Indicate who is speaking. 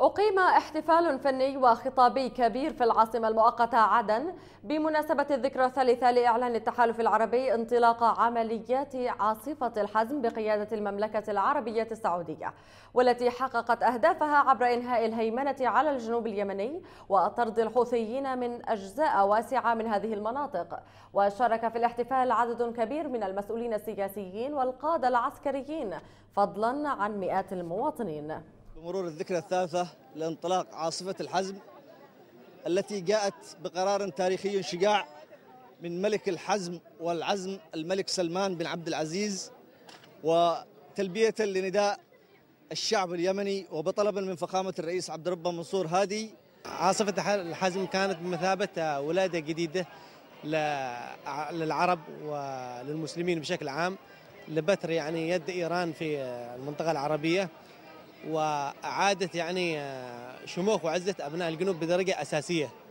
Speaker 1: أقيم احتفال فني وخطابي كبير في العاصمة المؤقتة عدن بمناسبة الذكرى الثالثة لإعلان التحالف العربي انطلاق عمليات عاصفة الحزم بقيادة المملكة العربية السعودية والتي حققت أهدافها عبر إنهاء الهيمنة على الجنوب اليمني وطرد الحوثيين من أجزاء واسعة من هذه المناطق وشارك في الاحتفال عدد كبير من المسؤولين السياسيين والقادة العسكريين فضلا عن مئات المواطنين
Speaker 2: بمرور الذكرى الثالثة لانطلاق عاصفة الحزم التي جاءت بقرار تاريخي شجاع من ملك الحزم والعزم الملك سلمان بن عبد العزيز وتلبية لنداء الشعب اليمني وبطلبا من
Speaker 3: فخامة الرئيس عبد ربه منصور هادي عاصفة الحزم كانت بمثابة ولادة جديدة للعرب وللمسلمين بشكل عام لبتر يعني يد إيران في المنطقة العربية وعادت يعني آه، شموخ وعزه ابناء الجنوب بدرجه اساسيه